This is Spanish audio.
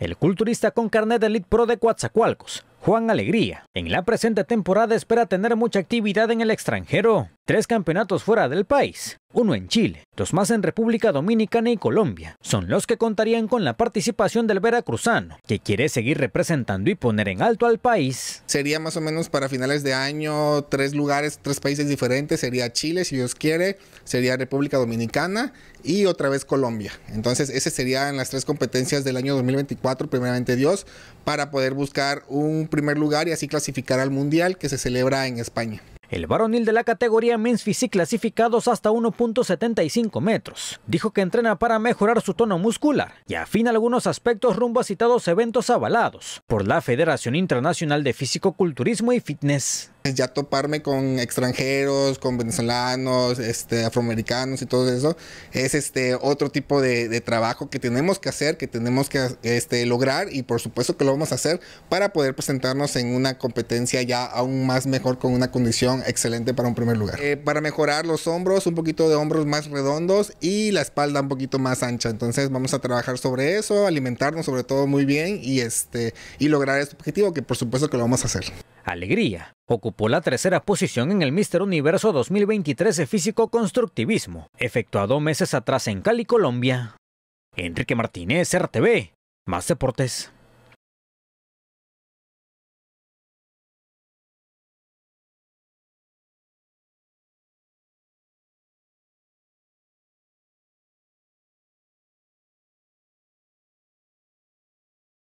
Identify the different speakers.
Speaker 1: el culturista con carnet de Elite Pro de Coatzacoalcos, Juan Alegría, en la presente temporada espera tener mucha actividad en el extranjero, tres campeonatos fuera del país uno en Chile, dos más en República Dominicana y Colombia. Son los que contarían con la participación del veracruzano, que quiere seguir representando y poner en alto al país. Sería más o menos para finales de año tres lugares, tres países diferentes. Sería Chile,
Speaker 2: si Dios quiere, sería República Dominicana y otra vez Colombia. Entonces, esas serían las tres competencias del año 2024, primeramente Dios, para poder buscar un primer
Speaker 1: lugar y así clasificar al Mundial que se celebra en España. El varonil de la categoría Men's Physique clasificados hasta 1.75 metros. Dijo que entrena para mejorar su tono muscular y afina algunos aspectos rumbo a citados eventos avalados por la Federación Internacional de Físico-Culturismo y Fitness ya toparme con extranjeros, con venezolanos,
Speaker 2: este, afroamericanos y todo eso, es este otro tipo de, trabajo que tenemos que hacer, que tenemos que este, lograr y por supuesto que lo vamos a hacer para poder presentarnos en una competencia ya aún más mejor con una condición excelente para un primer lugar. Eh, para mejorar los hombros, un poquito de hombros más redondos y la espalda un poquito más ancha. Entonces vamos a trabajar sobre eso, alimentarnos sobre todo muy bien y, este, y lograr este objetivo que por supuesto que lo vamos a hacer.
Speaker 1: Alegría Ocupó la tercera posición en el Mister Universo 2023 de Físico Constructivismo, efectuado meses atrás en Cali, Colombia. Enrique Martínez, RTV, más deportes.